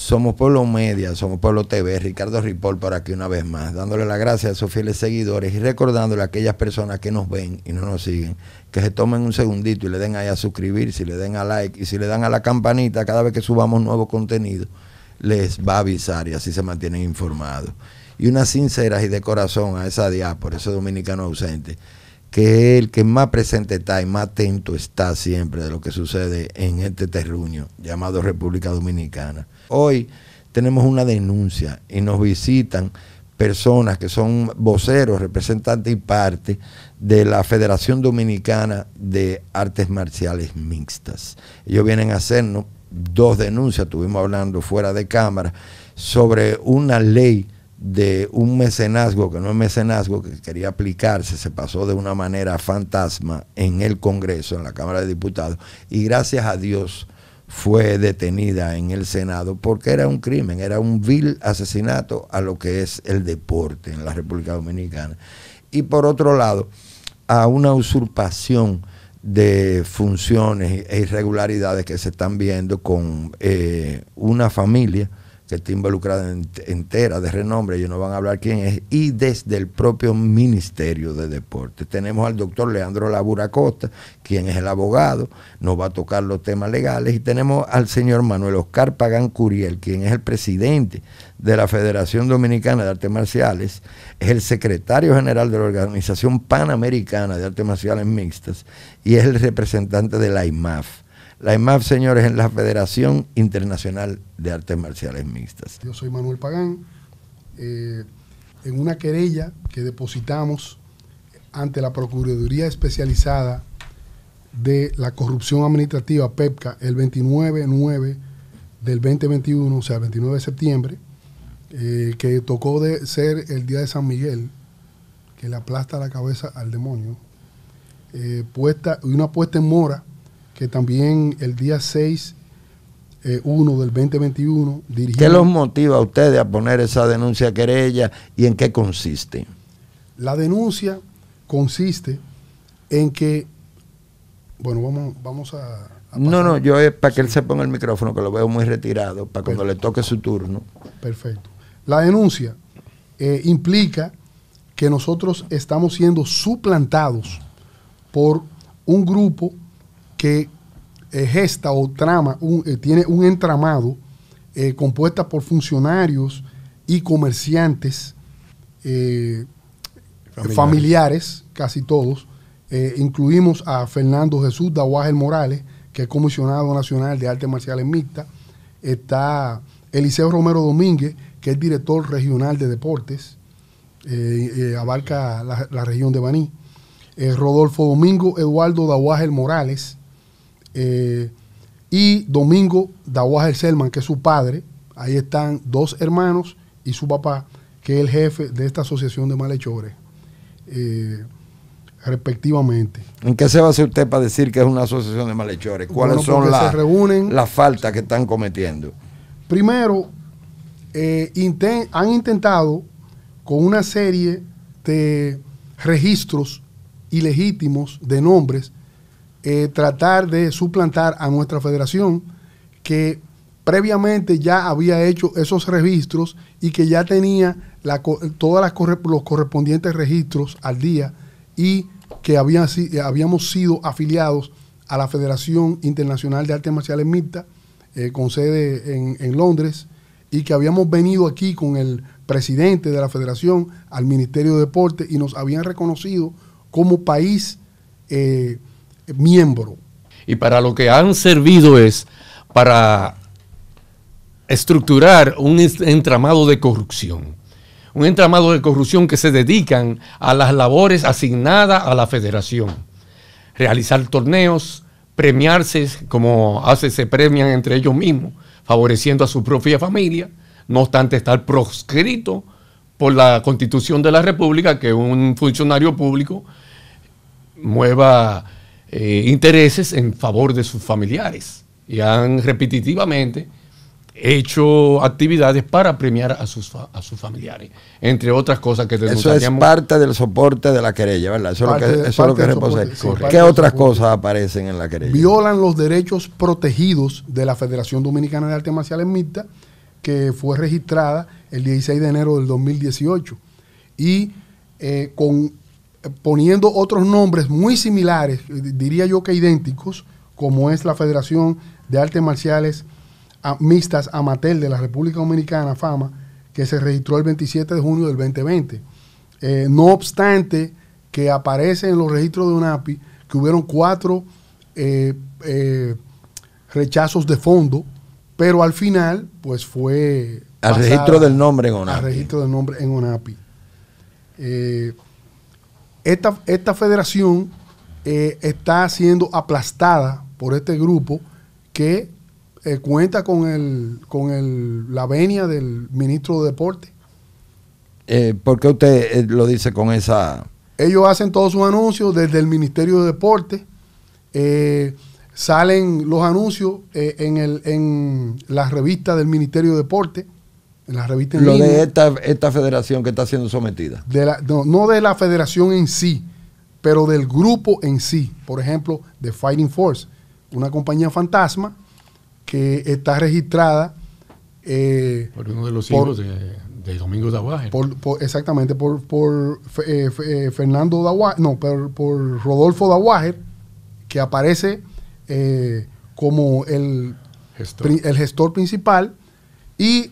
Somos Pueblo Media, Somos Pueblo TV, Ricardo Ripoll por aquí una vez más, dándole las gracias a sus fieles seguidores y recordándole a aquellas personas que nos ven y no nos siguen, que se tomen un segundito y le den ahí a si le den a like y si le dan a la campanita cada vez que subamos nuevo contenido, les va a avisar y así se mantienen informados. Y unas sinceras y de corazón a esa diáspora, ese dominicano ausente, que es el que más presente está y más atento está siempre de lo que sucede en este terruño llamado República Dominicana. Hoy tenemos una denuncia y nos visitan personas que son voceros, representantes y parte de la Federación Dominicana de Artes Marciales Mixtas. Ellos vienen a hacernos dos denuncias, estuvimos hablando fuera de cámara, sobre una ley de un mecenazgo, que no es mecenazgo, que quería aplicarse, se pasó de una manera fantasma en el Congreso, en la Cámara de Diputados, y gracias a Dios fue detenida en el Senado porque era un crimen, era un vil asesinato a lo que es el deporte en la República Dominicana. Y por otro lado, a una usurpación de funciones e irregularidades que se están viendo con eh, una familia que está involucrada entera de renombre, ellos no van a hablar quién es, y desde el propio Ministerio de Deportes. Tenemos al doctor Leandro Labura Costa, quien es el abogado, nos va a tocar los temas legales, y tenemos al señor Manuel Oscar Pagán Curiel, quien es el presidente de la Federación Dominicana de Artes Marciales, es el secretario general de la Organización Panamericana de Artes Marciales Mixtas y es el representante de la IMAF. La IMAP señores, en la Federación Internacional de Artes Marciales Mixtas. Yo soy Manuel Pagán. Eh, en una querella que depositamos ante la Procuraduría Especializada de la Corrupción Administrativa, PEPCA, el 29-9 del 2021, o sea, el 29 de septiembre, eh, que tocó de ser el día de San Miguel, que le aplasta la cabeza al demonio, eh, una puesta en mora que también el día 6 1 eh, del 2021 dirigió... ¿Qué los motiva a ustedes a poner esa denuncia querella y en qué consiste? La denuncia consiste en que, bueno, vamos, vamos a... no, no, yo es para que él se ponga el micrófono, que lo veo muy retirado, para cuando le toque su turno. Perfecto. La denuncia eh, implica que nosotros estamos siendo suplantados por un grupo que eh, gesta o trama, eh, tiene un entramado eh, compuesta por funcionarios y comerciantes familiares. casi todos. incluimos a Fernando Jesús Dawajel Morales, que es comisionado nacional de artes marciales mixtas. Está Eliseo Romero Domínguez, que es director regional de deportes, abarca la, región de Baní. Rodolfo Domingo Eduardo Dawajel Morales, eh, y Domingo Dawager Selman, que es su padre. Ahí están dos hermanos y su papá, que es el jefe de esta asociación de malhechores, eh, respectivamente. ¿En qué se basa usted para decir que es una asociación de malhechores? ¿Cuáles son las la faltas que están cometiendo? Primero, eh, han intentado con una serie de registros ilegítimos de nombres eh, tratar de suplantar a nuestra federación que previamente ya había hecho esos registros y que ya tenía todos los correspondientes registros al día y que eh, habíamos sido afiliados a la Federación Internacional de Artes Marciales Mixtas eh, con sede en, Londres y que habíamos venido aquí con el presidente de la federación al Ministerio de Deporte y nos habían reconocido como país miembro. Y para lo que han servido es para estructurar un entramado de corrupción. Un entramado de corrupción que se dedican a las labores asignadas a la federación. Realizar torneos, premiarse como hace, se premian entre ellos mismos, favoreciendo a su propia familia, no obstante estar proscrito por la constitución de la República que un funcionario público mueva eh, intereses en favor de sus familiares y han repetitivamente hecho actividades para premiar a sus, a sus familiares, entre otras cosas que Eso es parte del soporte de la querella, ¿verdad? Eso es lo que, eso ¿Qué otras cosas aparecen en la querella? Violan los derechos protegidos de la Federación Dominicana de Artes Marciales Mixtas, que fue registrada el 16 de enero del 2018, y eh, con poniendo otros nombres muy similares, eh, diría yo que idénticos, como es la Federación de Artes Marciales Mixtas Amatel de la República Dominicana, FAMA, que se registró el 27 de junio del 2020. Eh, no obstante que aparece en los registros de UNAPI que hubieron cuatro eh, rechazos de fondo, pero al final, pues fue... Al registro del nombre en UNAPI. Al registro del nombre en UNAPI esta, federación eh, está siendo aplastada por este grupo que eh, cuenta con, con la venia del ministro de Deporte. Eh, ¿Por qué usted lo dice con esa...? Ellos hacen todos sus anuncios desde el Ministerio de Deporte. salen los anuncios en, las en revista del Ministerio de Deporte. Lo de esta, federación que está siendo sometida. no, de la federación en sí, pero del grupo en sí. Por ejemplo, de Fighting Force, una compañía fantasma que está registrada. Eh, por uno de los hijos de, Domingo Dawaje exactamente, por, por eh, eh, Fernando no, por, por Rodolfo Dawaje que aparece como el gestor. el gestor principal. Y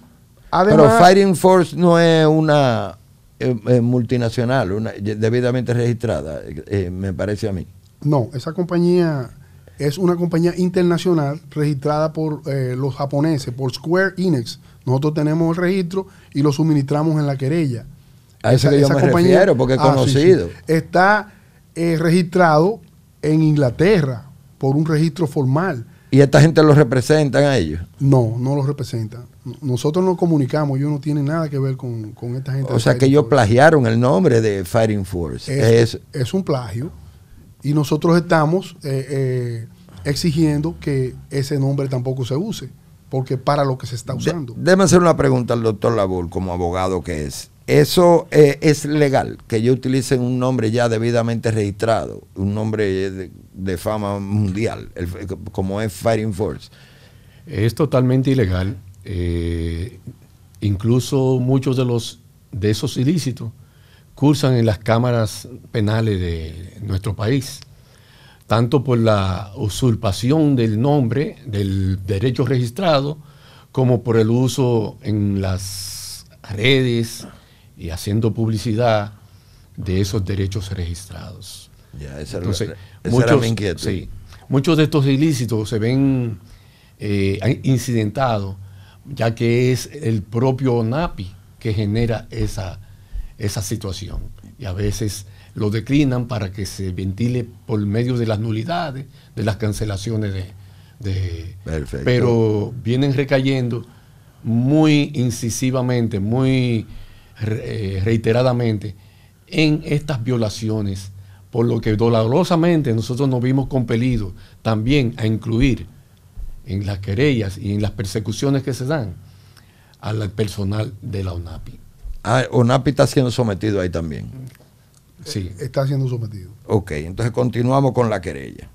pero Fighting Force no es una eh, eh, multinacional, debidamente registrada, eh, me parece a mí. No, esa compañía es una compañía internacional registrada por los japoneses, por Square Enix. Nosotros tenemos el registro y lo suministramos en la querella. A esa, que refiero porque es ah, conocido. Está registrado en Inglaterra por un registro formal ¿Y esta gente lo representan a ellos? No, no lo representan. Nosotros no comunicamos, ellos no tienen nada que ver con, esta gente. O sea que ellos plagiaron el nombre de Fighting Force. Es, es, un plagio. Y nosotros estamos eh, eh, exigiendo que ese nombre tampoco se use, porque para lo que se está usando. De, hacer una pregunta al doctor Labor, como abogado que es eso eh, es legal, que yo utilicen un nombre ya debidamente registrado, un nombre de, fama mundial, como es Fighting Force. Es totalmente ilegal. Eh, incluso muchos de, los, de esos ilícitos cursan en las cámaras penales de nuestro país, tanto por la usurpación del nombre, del derecho registrado, como por el uso en las redes, y haciendo publicidad de esos derechos registrados. Ya, Entonces, muchos, sí, muchos de estos ilícitos se ven eh, incidentados, ya que es el propio NAPI que genera esa, esa situación. Y a veces lo declinan para que se ventile por medio de las nulidades, de las cancelaciones de... Pero vienen recayendo muy incisivamente, muy eh, reiteradamente en estas violaciones, por lo que dolorosamente nosotros nos vimos compelidos también a incluir en las querellas y en las persecuciones que se dan al personal de la ONAPI. Ah, ONAPI está siendo sometido ahí también. Eh, sí. Está siendo sometido. Ok, entonces continuamos con la querella.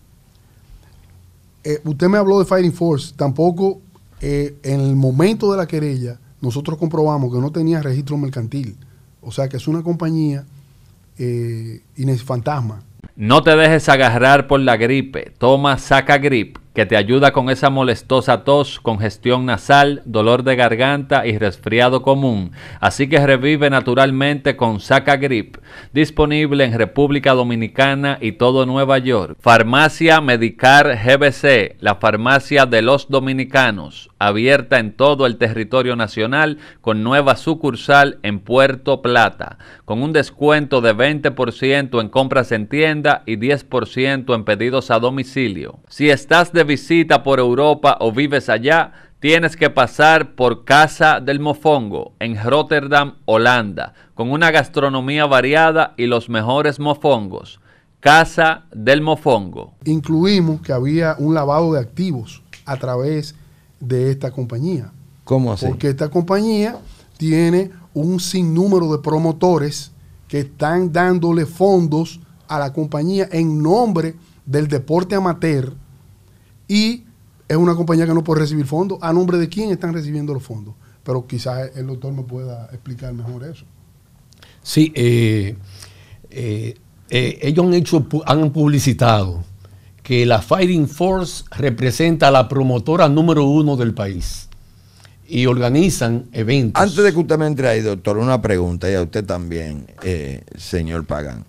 Eh, usted me habló de Fighting Force. Tampoco en el momento de la querella nosotros comprobamos que no tenía registro mercantil. O sea que es una compañía eh, fantasma. No te dejes agarrar por la gripe. Toma Saca Grip que te ayuda con esa molestosa tos, congestión nasal, dolor de garganta y resfriado común. Así que revive naturalmente con Saca Grip, disponible en República Dominicana y todo Nueva York. Farmacia Medicar GBC, la farmacia de los dominicanos, abierta en todo el territorio nacional con nueva sucursal en Puerto Plata, con un descuento de 20% en compras en tienda y 10% en pedidos a domicilio. Si estás de visita por Europa o vives allá, tienes que pasar por Casa del Mofongo en Rotterdam, Holanda, con una gastronomía variada y los mejores mofongos. Casa del Mofongo. Incluimos que había un lavado de activos a través de esta compañía. ¿Cómo así? Porque esta compañía tiene un sinnúmero de promotores que están dándole fondos a la compañía en nombre del deporte amateur y es una compañía que no puede recibir fondos. ¿A nombre de quién están recibiendo los fondos? Pero quizás el doctor me pueda explicar mejor eso. Sí, eh, eh, eh, ellos han, hecho, han publicitado que la Fighting Force representa a la promotora número uno del país y organizan eventos. Antes de que usted me entre ahí, doctor, una pregunta y a usted también, señor Pagan.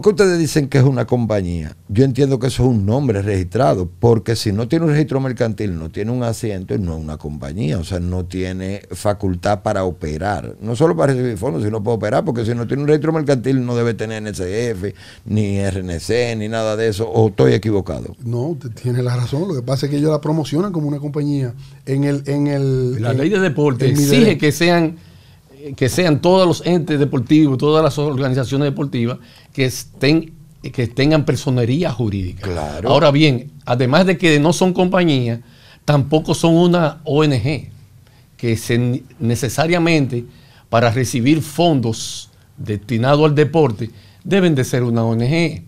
Porque ustedes dicen que es una compañía. Yo entiendo que eso es un nombre registrado, porque si no tiene un registro mercantil, no tiene un asiento y no es una compañía, o sea, no tiene facultad para operar. No solo para recibir fondos, sino para operar, porque si no tiene un registro mercantil no debe tener NSF, ni RNC, ni nada de eso, o estoy equivocado. No, usted tiene la razón. Lo que pasa es que ellos la promocionan como una compañía. En el, en la ley de deporte exige que sean que sean todos los entes deportivos, todas las organizaciones deportivas que estén que tengan personería jurídica. Claro. Ahora bien, además de que no son compañías, tampoco son una ONG que necesariamente para recibir fondos destinados al deporte deben de ser una ONG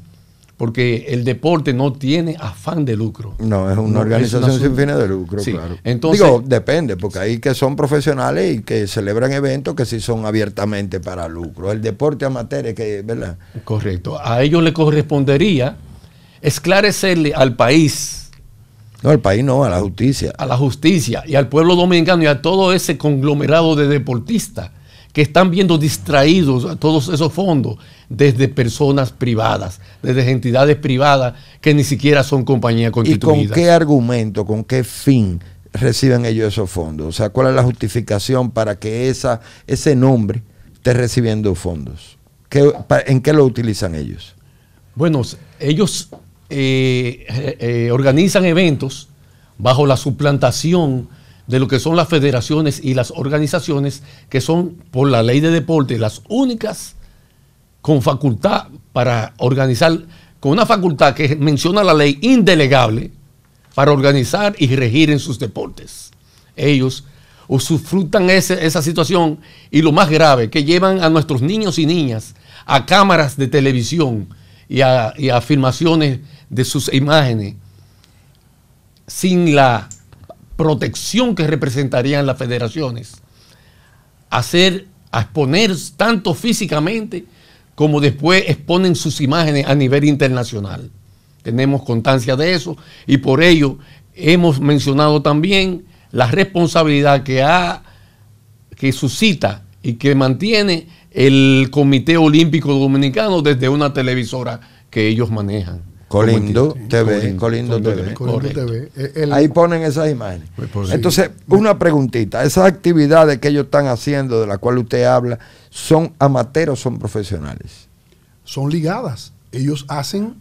porque el deporte no tiene afán de lucro. No, es una organización sin fines de lucro, claro. Digo, depende, porque hay que son profesionales y que celebran eventos que sí son abiertamente para lucro. El deporte amateur es que, ¿verdad? Correcto. A ellos le correspondería esclarecerle al país. No, al país no, a la justicia. A la justicia y al pueblo dominicano y a todo ese conglomerado de deportistas que están viendo distraídos a todos esos fondos desde personas privadas, desde entidades privadas que ni siquiera son compañías constituida. ¿Y con qué argumento, con qué fin reciben ellos esos fondos? O sea, ¿cuál es la justificación para que esa, ese nombre esté recibiendo fondos? ¿En qué lo utilizan ellos? Bueno, ellos eh, eh, eh, organizan eventos bajo la suplantación de lo que son las federaciones y las organizaciones que son por la ley de deporte las únicas con facultad para organizar, con una facultad que menciona la ley indelegable para organizar y regir en sus deportes. Ellos usufructan esa situación y lo más grave, que llevan a nuestros niños y niñas a cámaras de televisión y a, y a filmaciones de sus imágenes sin la protección que representarían las federaciones, hacer exponer tanto físicamente como después exponen sus imágenes a nivel internacional. Tenemos constancia de eso y por ello hemos mencionado también la responsabilidad que, ha, que suscita y que mantiene el Comité Olímpico Dominicano desde una televisora que ellos manejan. Colindo TV, Colindo, TV. Ahí ponen esas imágenes. Pues, pues, Entonces, una preguntita. Esas actividades que ellos están haciendo, de las cuales usted habla, ¿son amateros o son profesionales? Son ligadas. Ellos hacen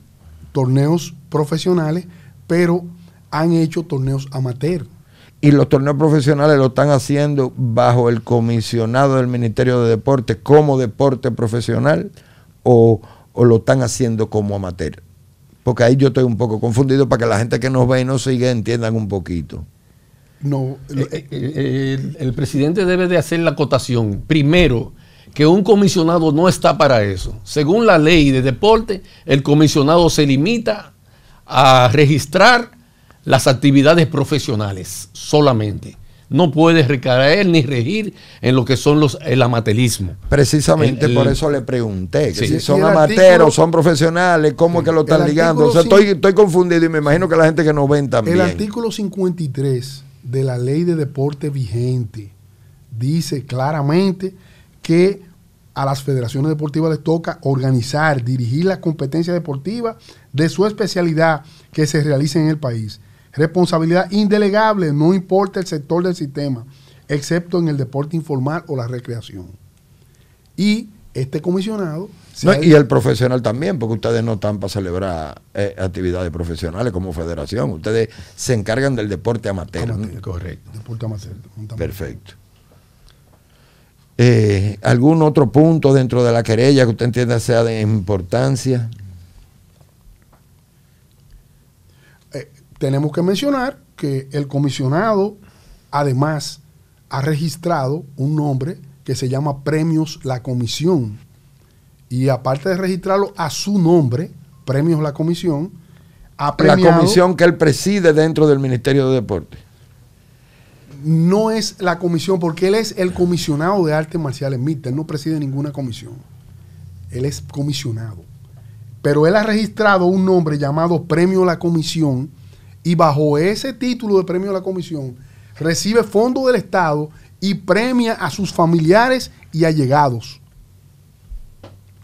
torneos profesionales, pero han hecho torneos amateur. Y los torneos profesionales lo están haciendo bajo el comisionado del Ministerio de Deporte como deporte profesional o, o lo están haciendo como amateur. Porque ahí yo estoy un poco confundido para que la gente que nos ve y nos sigue entiendan un poquito. No, eh, eh, eh, el, presidente debe de hacer la acotación. Primero, que un comisionado no está para eso. Según la ley de deporte, el comisionado se limita a registrar las actividades profesionales solamente no puede recaer ni regir en lo que son los el amatelismo. Precisamente por eso le pregunté, si son amateros, son profesionales, ¿cómo es que lo están ligando? estoy, confundido y me imagino que la gente que nos ven también. El artículo 53 de la ley de deporte vigente dice claramente que a las federaciones deportivas les toca organizar, dirigir la competencia deportiva de su especialidad que se realice en el país. Responsabilidad indelegable, no importa el sector del sistema, excepto en el deporte informal o la recreación. Y este comisionado... y el profesional también, porque ustedes no están para celebrar eh, actividades profesionales como federación. Ustedes se encargan del deporte amateur. Correcto. Deporte amateur. Perfecto. Eh, ¿Algún otro punto dentro de la querella que usted entienda sea de importancia? tenemos que mencionar que el comisionado además ha registrado un nombre que se llama Premios La Comisión. Y aparte de registrarlo a su nombre, Premios La Comisión, ha premiado, La comisión que él preside dentro del Ministerio de Deporte. No es la comisión, porque él es el comisionado de artes marciales mixtas. Él no preside ninguna comisión. Él es comisionado. Pero él ha registrado un nombre llamado Premio La Comisión, y bajo ese título de premio de la comisión recibe fondos del Estado y premia a sus familiares y allegados.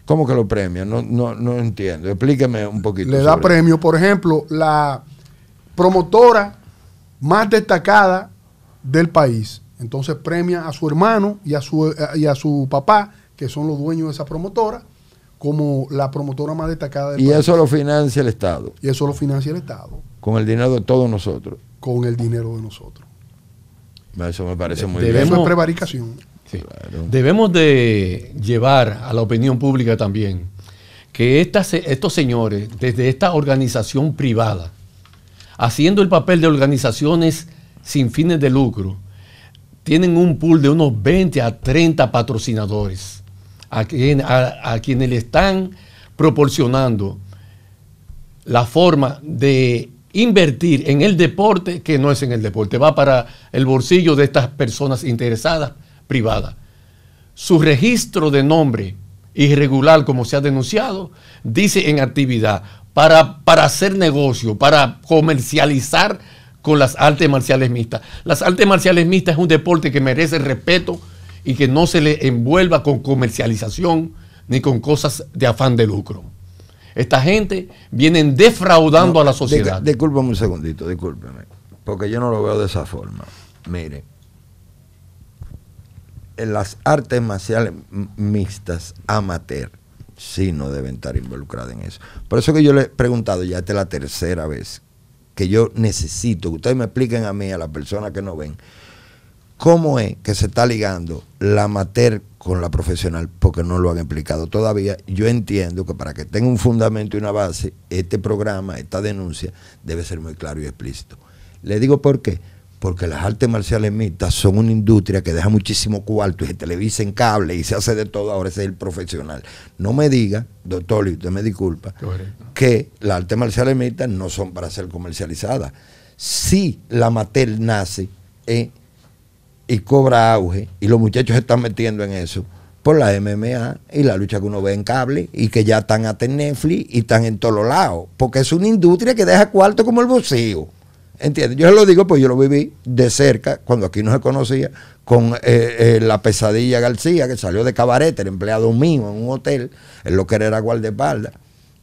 ¿Cómo que lo premia? No, entiendo. Explíqueme un poquito. Le da premio, por ejemplo, la promotora más destacada del país. Entonces premia a su hermano y a su, papá, que son los dueños de esa promotora, como la promotora más destacada del país. Y eso lo financia el Estado. Y eso lo financia el Estado con el dinero de todos nosotros. Con el dinero de nosotros. Eso me parece muy debemos, prevaricación. Debemos de llevar a la opinión pública también que estas, estos señores, desde esta organización privada, haciendo el papel de organizaciones sin fines de lucro, tienen un pool de unos 20 a 30 patrocinadores a quienes le están proporcionando la forma de invertir en el deporte que no es en el deporte, va para el bolsillo de estas personas interesadas privadas. Su registro de nombre irregular, como se ha denunciado, dice en actividad para, para hacer negocio, para comercializar con las artes marciales mixtas. Las artes marciales mixtas es un deporte que merece respeto y que no se le envuelva con comercialización ni con cosas de afán de lucro. Esta gente vienen defraudando a la sociedad. discúlpame un segundito, discúlpeme, porque yo no lo veo de esa forma. Mire, en las artes marciales mixtas amateur sí no deben estar involucradas en eso. Por eso que yo le he preguntado, ya esta es la tercera vez, que yo necesito que ustedes me expliquen a mí, a las personas que no ven, cómo es que se está ligando la amateur con la profesional porque no lo han explicado todavía. Yo entiendo que para que tenga un fundamento y una base, este programa, esta denuncia, debe ser muy claro y explícito. Le digo por qué. Porque las artes marciales mixtas son una industria que deja muchísimo cuarto y se televisa en cable y se hace de todo. Ahora es el profesional. No me diga, doctor, y usted me disculpa, que las artes marciales mixtas no son para ser comercializadas. Si la mater nace en y cobra auge, y los muchachos se están metiendo en eso, por la MMA y la lucha que uno ve en cable y que ya están hasta en Netflix y están en todos lados, porque es una industria que deja cuarto como el boxeo. ¿Entiendes? Yo se lo digo, pues yo lo viví de cerca, cuando aquí no se conocía, con eh, eh, la pesadilla García, que salió de cabaret, el empleado mío en un hotel, en lo que era guardaespaldas,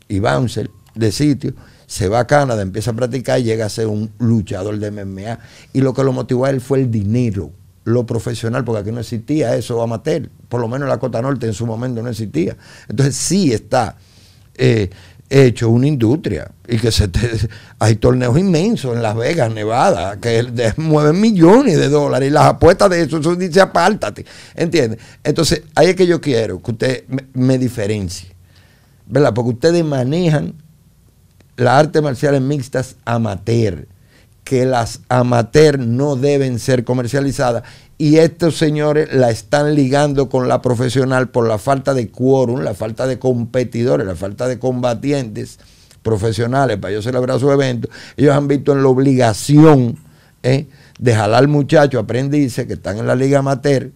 y bouncer de sitio, se va a Canadá, empieza a practicar y llega a ser un luchador de MMA. Y lo que lo motivó a él fue el dinero lo profesional, porque aquí no existía eso amateur, por lo menos la Cota Norte en su momento no existía. Entonces sí está eh, hecho una industria y que se hay torneos inmensos en Las Vegas, Nevada, que mueven millones de dólares y las apuestas de eso, eso dice apártate, ¿entiendes? Entonces ahí es que yo quiero que usted me, me diferencie, ¿verdad? Porque ustedes manejan las artes marciales mixtas amateur que las amateur no deben ser comercializadas y estos señores la están ligando con la profesional por la falta de quórum, la falta de competidores, la falta de combatientes profesionales para ellos celebrar su evento. Ellos han visto en la obligación eh, de jalar muchachos, aprendices que están en la liga amateur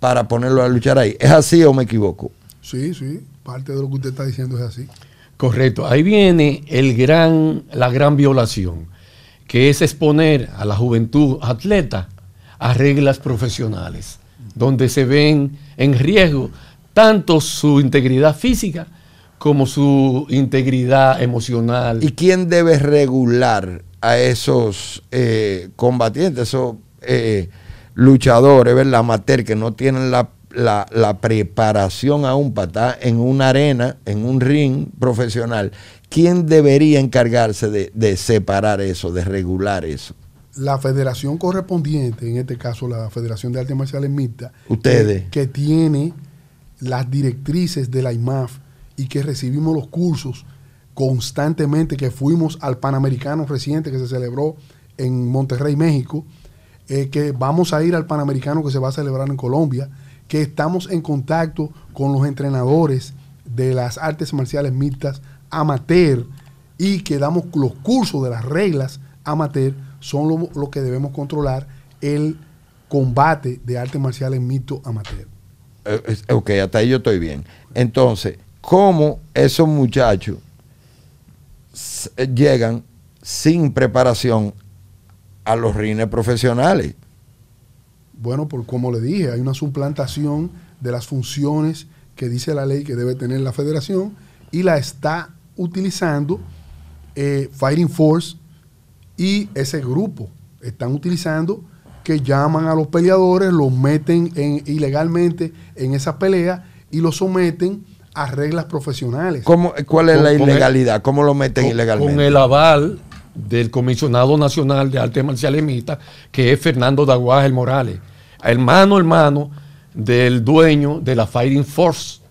para ponerlo a luchar ahí. ¿Es así o me equivoco? Sí, sí, parte de lo que usted está diciendo es así. Correcto, ahí viene el gran, la gran violación que es exponer a la juventud atleta a reglas profesionales, donde se ven en riesgo tanto su integridad física como su integridad emocional. ¿Y quién debe regular a esos eh, combatientes, esos eh, luchadores, la amateur, que no tienen la, la preparación aún para estar en una arena, en un ring profesional? ¿Quién debería encargarse de, separar eso, de regular eso? la federación correspondiente, en este caso la Federación de Artes Marciales Mixtas, ustedes, que, tiene las directrices de la IMAF y que recibimos los cursos constantemente, que fuimos al Panamericano reciente que se celebró en Monterrey, México, eh, que vamos a ir al Panamericano que se va a celebrar en Colombia, que estamos en contacto con los entrenadores de las artes marciales mixtas amateur y que damos los cursos de las reglas amateur son lo, que debemos controlar el combate de artes marciales mito amateur. Eh, ok, hasta ahí yo estoy bien. Entonces, ¿cómo esos muchachos eh, llegan sin preparación a los rines profesionales? Bueno, por como le dije, hay una suplantación de las funciones que dice la ley que debe tener la federación y la está utilizando eh, Fighting Force y ese grupo. Están utilizando que llaman a los peleadores, los meten ilegalmente en esa pelea y los someten a reglas profesionales. ¿Cómo, ¿Cuál es la ilegalidad? ¿Cómo lo meten ilegalmente? Con el aval del comisionado nacional de artes marciales mixtas, que es Fernando Dahuajel Morales, hermano, hermano del dueño de la Fighting Force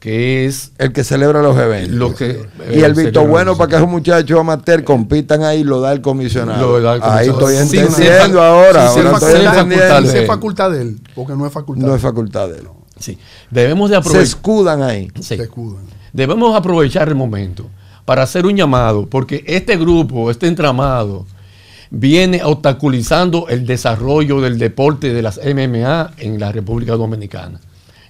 que es el que celebra los eventos. y el visto bueno para que esos muchachos amateur compitan ahí lo da el comisionado. Ahí estoy entendiendo ahora. si es facultad de él, porque no es facultad. No es facultad de él. Sí. Debemos de Se escudan ahí. Debemos aprovechar el momento para hacer un llamado, porque este grupo, este entramado, viene obstaculizando el desarrollo del deporte de las MMA en la República Dominicana.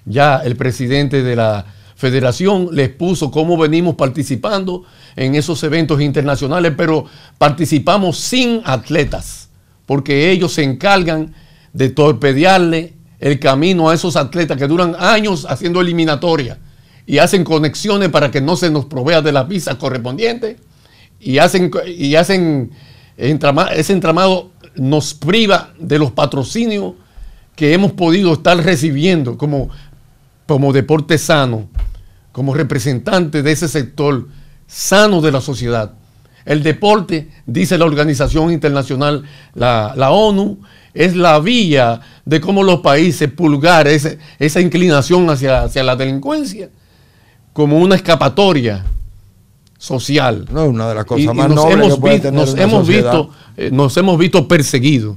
Ya el presidente de la federación les puso cómo venimos participando en esos eventos internacionales, pero participamos sin atletas, porque ellos se encargan de torpedearle el camino a esos atletas que duran años haciendo eliminatoria y hacen conexiones para que no se nos provea de las visas correspondientes y hacen, y hacen ese entramado nos priva de los patrocinios que hemos podido estar recibiendo como como deporte sano, como representante de ese sector sano de la sociedad. El deporte, dice la organización internacional, la, ONU, es la vía de cómo los países pulgar esa, inclinación hacia, hacia, la delincuencia como una escapatoria social. No, es una de las cosas más nos hemos nos hemos visto eh, Nos hemos visto perseguidos.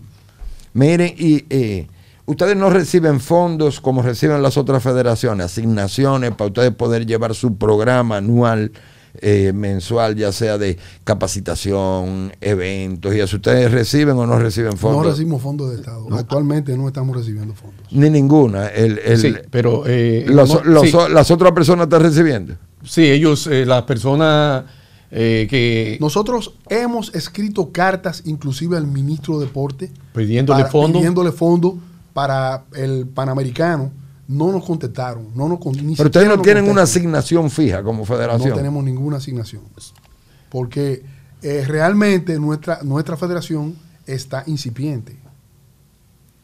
Miren, y eh, Ustedes no reciben fondos como reciben las otras federaciones, asignaciones para ustedes poder llevar su programa anual, eh, mensual, ya sea de capacitación, eventos, y eso. ¿Ustedes reciben o no reciben fondos? No recibimos fondos de Estado. Actualmente no estamos recibiendo fondos. Ni ninguna. pero... Eh, ¿Las otras personas están recibiendo? Sí, ellos, eh, las personas... que nosotros hemos escrito cartas inclusive al ministro de deporte pidiéndole fondos pidiéndole fondos para el Panamericano, no nos contestaron. No nos, Pero ustedes no tienen una asignación fija como federación. No tenemos ninguna asignación. Porque eh, realmente nuestra, nuestra federación está incipiente.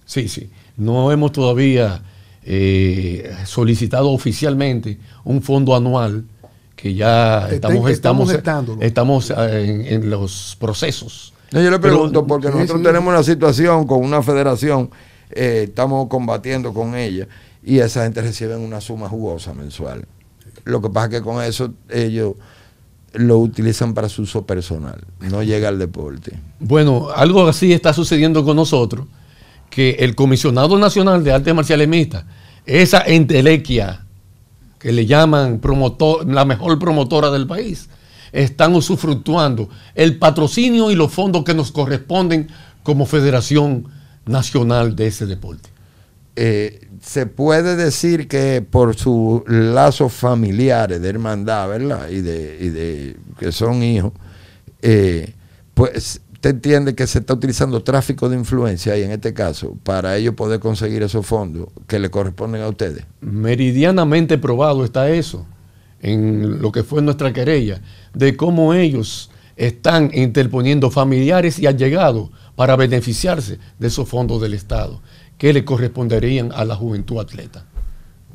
Sí, sí. No hemos todavía eh, solicitado oficialmente un fondo anual que ya estamos, estamos, estamos, eh, en, los procesos. yo le pregunto, porque nosotros tenemos una situación con una federación eh, estamos combatiendo con ella y esa gente reciben una suma jugosa mensual. Lo que pasa es que con eso ellos lo utilizan para su uso personal, no llega al deporte. Bueno, algo así está sucediendo con nosotros, que el comisionado nacional de artes marciales mixtas, esa entelequia que le llaman la mejor promotora del país, están usufructuando el patrocinio y los fondos que nos corresponden como federación nacional de ese deporte. Eh, se puede decir que por sus lazos familiares de hermandad, ¿verdad? Y de, de que son hijos, eh, pues usted entiende que se está utilizando tráfico de influencia y en este caso, para ellos poder conseguir esos fondos que le corresponden a ustedes. Meridianamente probado está eso en lo que fue nuestra querella, de cómo ellos están interponiendo familiares y allegados para beneficiarse de esos fondos del Estado que le corresponderían a la juventud atleta.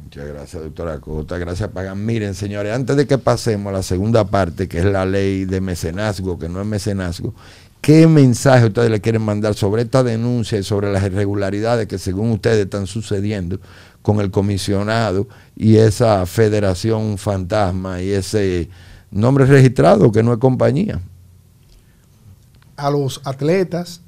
Muchas gracias, doctora Costa. Gracias, Pagan. Miren, señores, antes de que pasemos a la segunda parte, que es la ley de mecenazgo, que no es mecenazgo, ¿qué mensaje ustedes le quieren mandar sobre esta denuncia y sobre las irregularidades que según ustedes están sucediendo con el comisionado y esa federación fantasma y ese nombre registrado que no es compañía? A los atletas,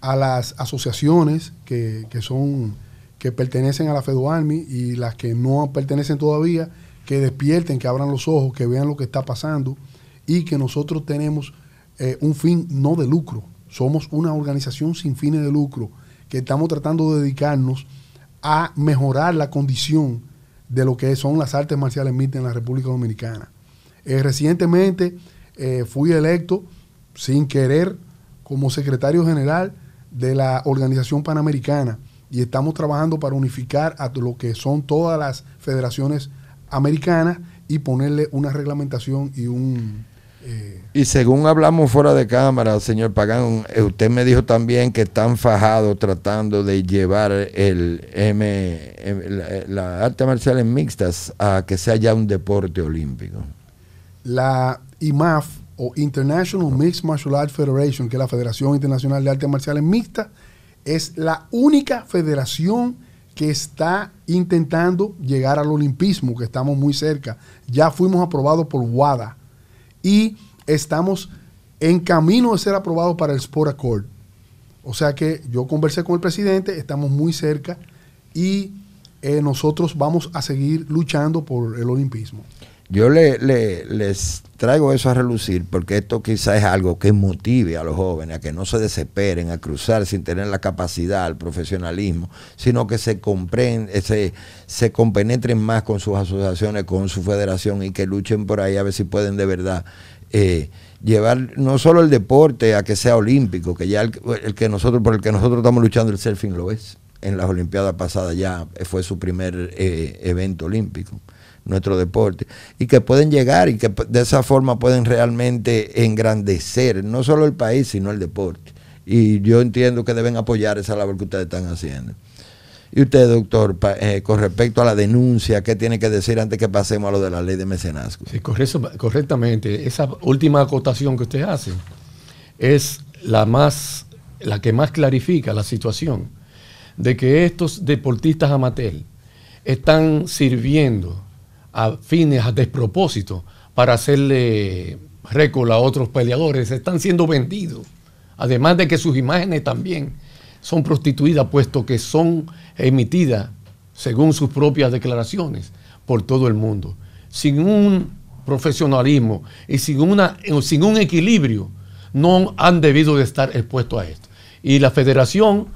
a las asociaciones que, son que pertenecen a la FEDUARMI y las que no pertenecen todavía, que despierten, que abran los ojos, que vean lo que está pasando y que nosotros tenemos eh, un fin no de lucro. Somos una organización sin fines de lucro que estamos tratando de dedicarnos a mejorar la condición de lo que son las artes marciales mixtas en la República Dominicana. Eh, recientemente eh, fui electo sin querer como secretario general de la Organización Panamericana y estamos trabajando para unificar a lo que son todas las federaciones americanas y ponerle una reglamentación y un... Eh, y según hablamos fuera de cámara, señor Pagán, eh, usted me dijo también que están fajados tratando de llevar el M, la, artes arte mixtas a que sea ya un deporte olímpico. La IMAF, o International Mixed Martial Arts Federation, que es la Federación Internacional de Artes Marciales Mixtas, es la única federación que está intentando llegar al olimpismo, que estamos muy cerca. Ya fuimos aprobados por WADA y estamos en camino de ser aprobados para el Sport Accord. O sea que yo conversé con el presidente, estamos muy cerca y eh, nosotros vamos a seguir luchando por el olimpismo. Yo le, les traigo eso a relucir porque esto quizás es algo que motive a los jóvenes a que no se desesperen, a cruzar sin tener la capacidad, el profesionalismo, sino que se, eh, se, se compenetren más con sus asociaciones, con su federación y que luchen por ahí a ver si pueden de verdad. Eh, llevar no solo el deporte a que sea olímpico, que ya el, que nosotros, por el que nosotros estamos luchando, el surfing lo es. En las Olimpiadas pasadas ya fue su primer eh, evento olímpico nuestro deporte, y que pueden llegar y que de esa forma pueden realmente engrandecer no solo el país, sino el deporte. Y yo entiendo que deben apoyar esa labor que ustedes están haciendo. Y usted, doctor, eh, con respecto a la denuncia, ¿qué tiene que decir antes que pasemos a lo de la ley de mecenazgo? correctamente. Esa última acotación que usted hace es la, más, la que más clarifica la situación de que estos deportistas amateur están sirviendo a fines, a despropósito, para hacerle récord a otros peleadores, están siendo vendidos. Además de que sus imágenes también son prostituidas, puesto que son emitidas, según sus propias declaraciones, por todo el mundo. Sin un profesionalismo y sin, sin un equilibrio, no han debido de estar expuestos a esto. Y la federación,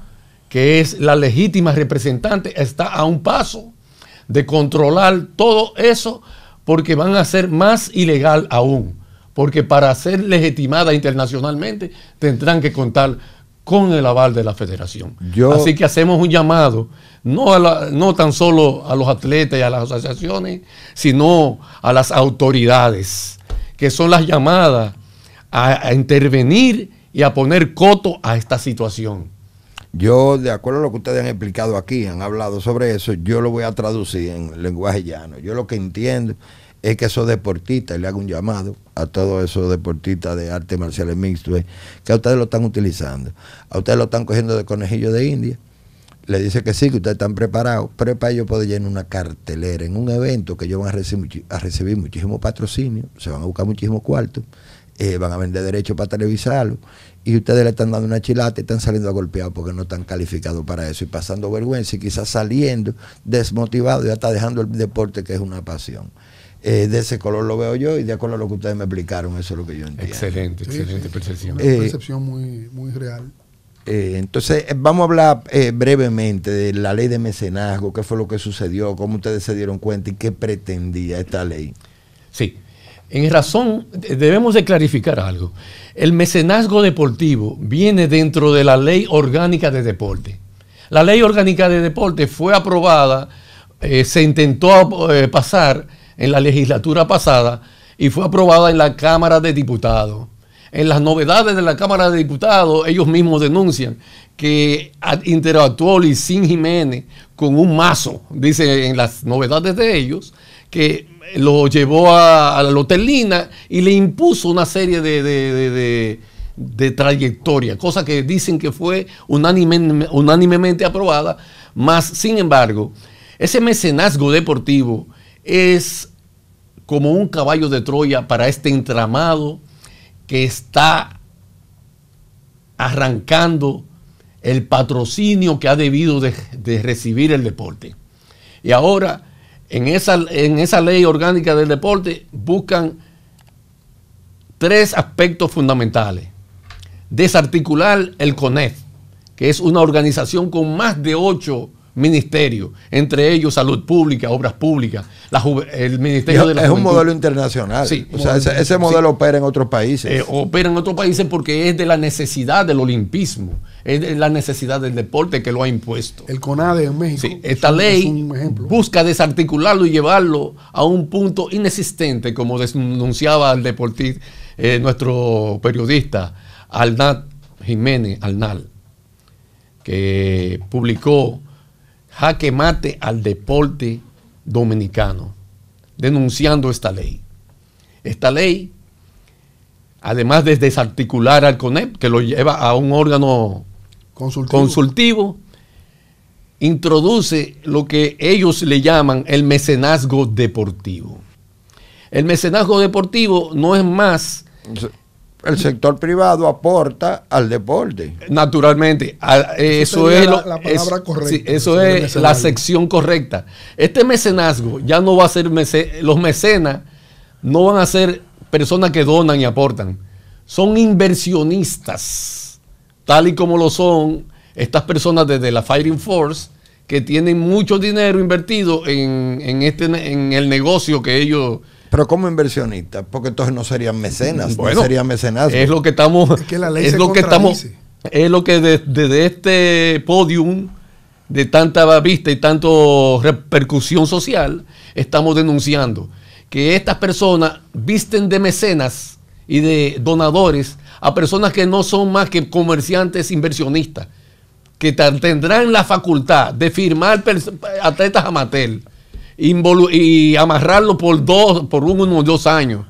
que es la legítima representante, está a un paso de controlar todo eso porque van a ser más ilegal aún. Porque para ser legitimada internacionalmente tendrán que contar con el aval de la federación. Así que hacemos un llamado, no, no tan solo a los atletas y a las asociaciones, sino a las autoridades, que son las llamadas a intervenir y a poner coto a esta situación. Yo, de acuerdo a lo que ustedes han explicado aquí, han hablado sobre eso, yo lo voy a traducir en lenguaje llano. Yo lo que entiendo es que esos deportistas, y le hago un llamado a todos esos deportistas de artes marciales mixtas, que a ustedes lo están utilizando, a ustedes lo están cogiendo de conejillo de India. Le dice que sí, que ustedes están preparados, pero para ellos poder llenar una cartelera en un evento que ellos van a recibir, a muchísimo patrocinio, se van a buscar muchísimos cuartos, eh, van a vender derechos para televisarlo y ustedes le están dando una chilata y están saliendo a porque no están calificados para eso y pasando vergüenza y quizás saliendo desmotivado y hasta dejando el deporte que es una pasión. Eh, de ese color lo veo yo y de acuerdo a lo que ustedes me explicaron, eso es lo que yo entiendo. Excelente, excelente percepción. Eh, percepción muy, real. Eh, entonces, vamos a hablar brevemente de la ley de mecenazgo, qué fue lo que sucedió, cómo ustedes se dieron cuenta y qué pretendía esta ley. Sí, en razón, debemos de clarificar algo. El mecenazgo deportivo viene dentro de la ley orgánica de deporte. La ley orgánica de deporte fue aprobada, eh, se intentó eh, pasar en la legislatura pasada y fue aprobada en la Cámara de Diputados. En las novedades de la Cámara de Diputados, ellos mismos denuncian que interactuó Sin Jiménez con un mazo, dice en las novedades de ellos, que lo llevó a, la lotelina y le impuso una serie de, de, trayectoria, cosa que dicen que fue unánime, unánimemente aprobada, más sin embargo, ese mecenazgo deportivo es como un caballo de Troya para este entramado que está arrancando el patrocinio que ha debido de, de recibir el deporte. Y ahora en esa, en esa ley orgánica del deporte buscan tres aspectos fundamentales. Desarticular el CONEF, que es una organización con más de ocho Ministerio, entre ellos salud pública, obras públicas, el Ministerio de la Es un modelo internacional. ese, modelo opera en otros países. Eh, opera en otros países porque es de la necesidad del olimpismo, es de la necesidad del deporte que lo ha impuesto. El CONADE en México. esta ley busca desarticularlo y llevarlo a un punto inexistente, como denunciaba el deportista, eh, nuestro periodista Arnat Jiménez Arnal, que publicó que mate al deporte dominicano, denunciando esta ley. Esta ley, además de desarticular al CONEP, que lo lleva a un órgano consultivo introduce lo que ellos le llaman el mecenazgo deportivo. El mecenazgo deportivo no es más el sector privado aporta al deporte. Naturalmente, eh, eso, es la, palabra correcta. eso es la sección correcta. Este mecenazgo ya no va a ser los mecenas no van a ser personas que donan y aportan. Son inversionistas, tal y como lo son estas personas desde la Fighting Force que tienen mucho dinero invertido este, en el negocio que ellos pero como inversionistas, porque entonces no serían mecenas, no serían mecenas. Es lo que estamos. Es, lo que estamos. Es lo que desde, este podium de tanta vista y tanta repercusión social estamos denunciando que estas personas visten de mecenas y de donadores a personas que no son más que comerciantes inversionistas, que tendrán la facultad de firmar atletas amateur y amarrarlo por dos, por uno o dos años,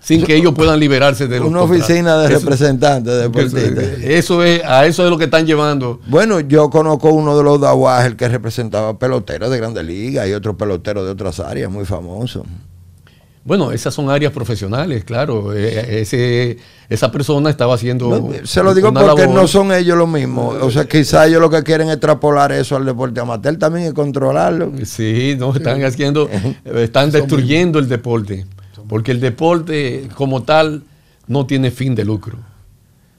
sin que ellos puedan liberarse de Una oficina de representantes representantes deportistas. Eso, es, a eso es lo que están llevando. Bueno, yo conozco uno de los dahuajes el que representaba peloteros de grandes ligas y otros peloteros de otras áreas muy famosos. Bueno, esas son áreas profesionales, claro. E, e, ese, esa persona estaba haciendo. se lo digo porque no son ellos los mismos. O sea, quizás ellos lo que quieren es extrapolar eso al deporte amateur también y controlarlo. Sí, no, están haciendo, están destruyendo el deporte. Porque el deporte como tal no tiene fin de lucro.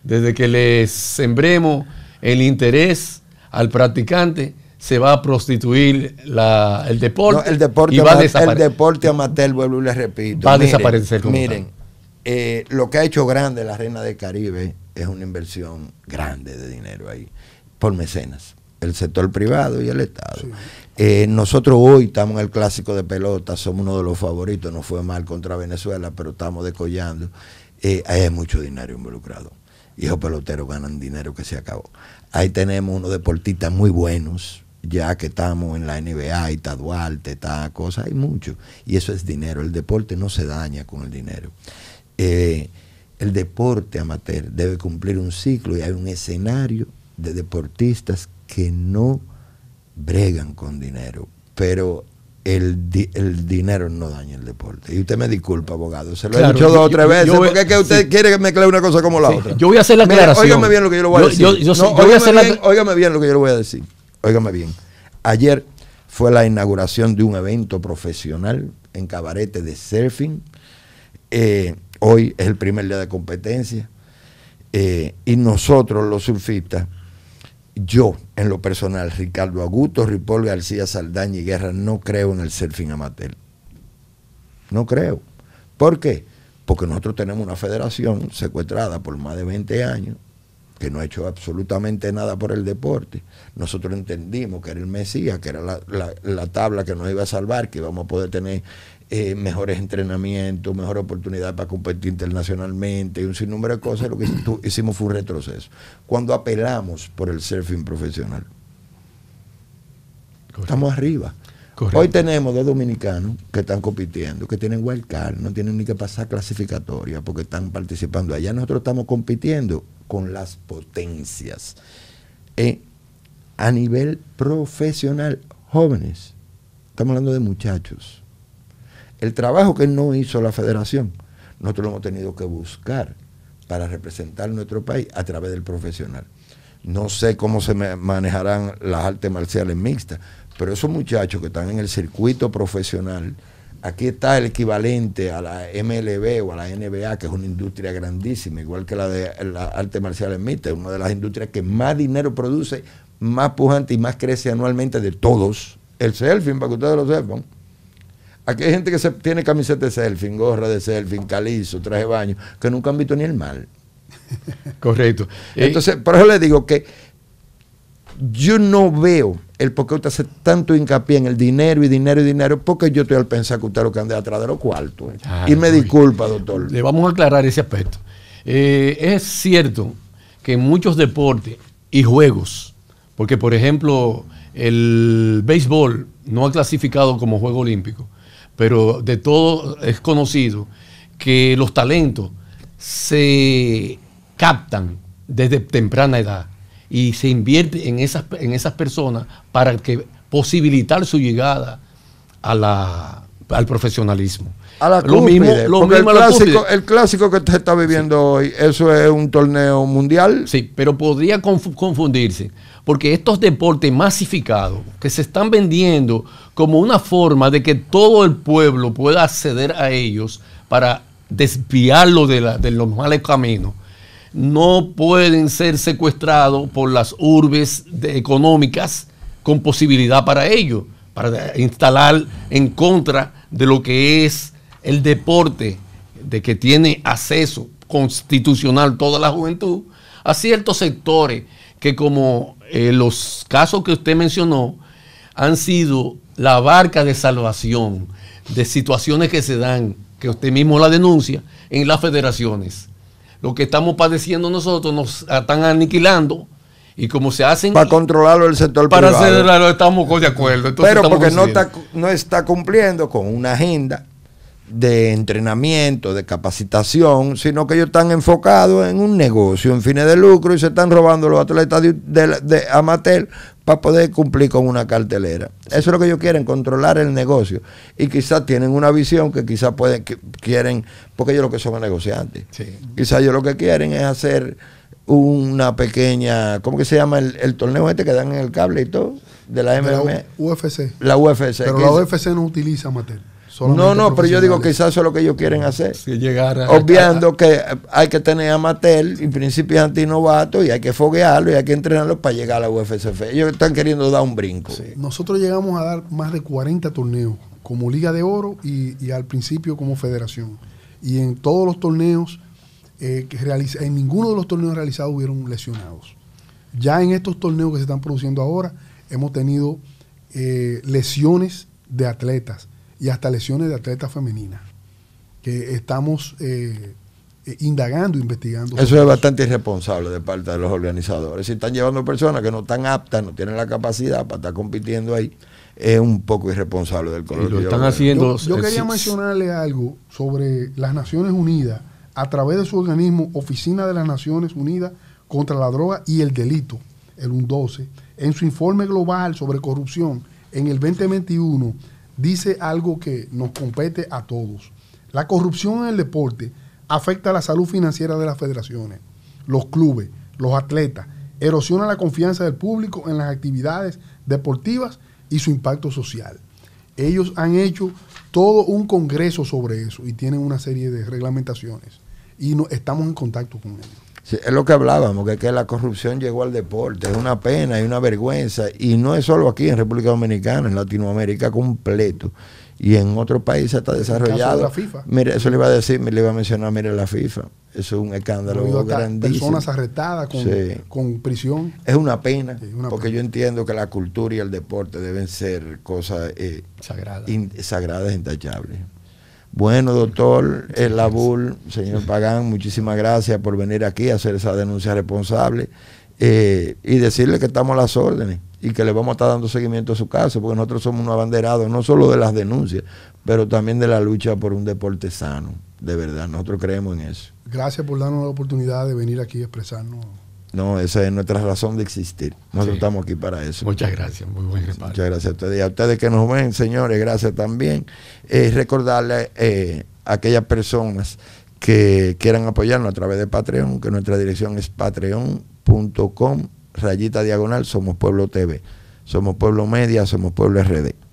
Desde que le sembremos el interés al practicante, se va a prostituir el deporte. y va a desaparecer... el deporte amateur, vuelvo y les repito. Va a desaparecer. miren, eh, lo que ha hecho grande la Reina del Caribe es una inversión grande de dinero ahí, por mecenas, el sector privado y el Estado. Eh, nosotros hoy estamos en el clásico de pelota, somos uno de los favoritos, no fue mal contra Venezuela, pero estamos descollando. Eh, hay mucho dinero involucrado. Y esos peloteros ganan dinero que se acabó. Ahí tenemos unos deportistas muy buenos, ya que estamos en la NBA y está Duarte, está cosa, hay mucho. Y eso es dinero. El deporte no se daña con el dinero. Eh, el deporte amateur debe cumplir un ciclo y hay un escenario de deportistas que no bregan con dinero, pero el, el, dinero no daña el deporte. Y usted me disculpa, abogado. Se lo he dicho dos o tres veces. porque es que usted quiere que mezcle una cosa como la otra. Yo voy a hacer la aclaración. oígame bien lo que yo le voy a decir. bien lo que yo le voy a decir óigame bien, ayer fue la inauguración de un evento profesional en cabarete de surfing. Eh, hoy es el primer día de competencia. Eh, y nosotros, los surfistas, yo en lo personal, Ricardo Aguto, Ripol García Saldaña y Guerra, no creo en el surfing amateur. No creo. ¿Por qué? Porque nosotros tenemos una federación secuestrada por más de 20 años que no ha hecho absolutamente nada por el deporte. Nosotros entendimos que era el Mesías, que era la, tabla que nos iba a salvar, que íbamos a poder tener eh, mejores entrenamientos, mejor oportunidad para competir internacionalmente, y un sinnúmero de cosas, lo que hicimos fue un retroceso. Cuando apelamos por el surfing profesional, estamos arriba. Hoy tenemos dos dominicanos que están compitiendo, que tienen wildcard no tienen ni que pasar clasificatoria porque están participando. Allá nosotros estamos compitiendo con las potencias. Eh, a nivel profesional, jóvenes, estamos hablando de muchachos. El trabajo que no hizo la federación, nosotros lo hemos tenido que buscar para representar nuestro país a través del profesional. No sé cómo se manejarán las artes marciales mixtas, pero esos muchachos que están en el circuito profesional, Aquí está el equivalente a la MLB o a la NBA, que es una industria grandísima, igual que la de la arte marcial Es una de las industrias que más dinero produce, más pujante y más crece anualmente de todos. El selfie, para que ustedes lo sepan. Aquí hay gente que se, tiene camiseta de selfie gorra de selfie calizo, traje de baño, que nunca han visto ni el mal. Correcto. Entonces, por eso les digo que yo no veo el por qué usted hace tanto hincapié en el dinero y dinero y dinero, porque yo estoy al pensar que usted lo que anda atrás de los cuartos. Eh. y me disculpa, doctor. Le vamos a aclarar ese aspecto. Eh, es cierto que en muchos deportes y juegos, porque por ejemplo el béisbol no ha clasificado como juego olímpico, pero de todo es conocido que los talentos se captan desde temprana edad y se invierte en esas, en esas personas para que posibilitar su llegada a la, al profesionalismo. lo mismo, lo mismo el, clásico, que usted está viviendo hoy, eso es un torneo mundial. Sí, pero podría confundirse, porque estos deportes masificados que se están vendiendo como una forma de que todo el pueblo pueda acceder a ellos para desviarlo de, de los males caminos no pueden ser secuestrados por las urbes económicas con posibilidad para ello, para instalar en contra de lo que es el deporte, de que tiene acceso constitucional toda la juventud, a ciertos sectores que como eh, los casos que usted mencionó, han sido la barca de salvación de situaciones que se dan, que usted mismo la denuncia, en las federaciones lo que estamos padeciendo nosotros nos están aniquilando y como se hacen para controlarlo el sector para privado. Para hacerlo estamos de acuerdo. pero porque no está, no está cumpliendo con una agenda de entrenamiento, de capacitación, sino que ellos están enfocados en un negocio, en fines de lucro, y se están robando los atletas de, de, amateur para poder cumplir con una cartelera. Eso es lo que ellos quieren, controlar el negocio. Y quizás tienen una visión que quizás pueden, quieren, porque ellos lo que son negociantes. Quizás ellos lo que quieren es hacer una pequeña, ¿cómo que se llama el, torneo este que dan en el cable y todo? De la MMA. la UFC. La UFC. Pero la UFC no utiliza amateur no, no, pero yo digo que quizás eso es lo que ellos quieren hacer. Obviando que hay que tener amateur y principios antinovatos y hay que foguearlo y hay que entrenarlo para llegar a la UFCF. Ellos están queriendo dar un brinco. Nosotros llegamos a dar más de 40 torneos como Liga de Oro y, al principio como Federación. Y en todos los torneos, eh, que en ninguno de los torneos realizados hubieron lesionados. Ya en estos torneos que se están produciendo ahora, hemos tenido eh, lesiones de atletas y hasta lesiones de atletas femeninas, que estamos eh, eh, indagando, investigando. Eso es bastante irresponsable de parte de los organizadores. Si están llevando personas que no están aptas, no tienen la capacidad para estar compitiendo ahí, es un poco irresponsable del color. lo están haciendo. Yo, quería mencionarle algo sobre las Naciones Unidas a través de su organismo Oficina de las Naciones Unidas contra la Droga y el Delito, el UN12, en su informe global sobre corrupción en el 2021 dice algo que nos compete a todos. La corrupción en el deporte afecta a la salud financiera de las federaciones, los clubes, los atletas, erosiona la confianza del público en las actividades deportivas y su impacto social. Ellos han hecho todo un congreso sobre eso y tienen una serie de reglamentaciones y estamos en contacto con ellos es lo que hablábamos, que, que, la corrupción llegó al deporte. Es una pena y una vergüenza. Y no es solo aquí en República Dominicana, en Latinoamérica completo. Y en otros países está desarrollado. La eso le iba a decir, le iba a mencionar, mire, la FIFA. Eso es un escándalo grandísimo. Personas arrestadas con, prisión. Es una pena, porque yo entiendo que la cultura y el deporte deben ser cosas eh, sagradas. In, sagradas, e intachables. Bueno, doctor el señor Pagán, muchísimas gracias por venir aquí a hacer esa denuncia responsable eh, y decirle que estamos a las órdenes y que le vamos a estar dando seguimiento a su caso, porque nosotros somos unos abanderados, no solo de las denuncias, pero también de la lucha por un deporte sano, de verdad, nosotros creemos en eso. Gracias por darnos la oportunidad de venir aquí a expresarnos no, esa es nuestra razón de existir. Nosotros estamos aquí para eso. Muchas gracias, muy buen Muchas gracias a ustedes. a ustedes que nos ven, señores, gracias también. Eh, recordarle a eh, aquellas personas que quieran apoyarnos a través de Patreon, que nuestra dirección es patreon.com, rayita diagonal, Somos Pueblo TV. Somos Pueblo Media, Somos Pueblo RD.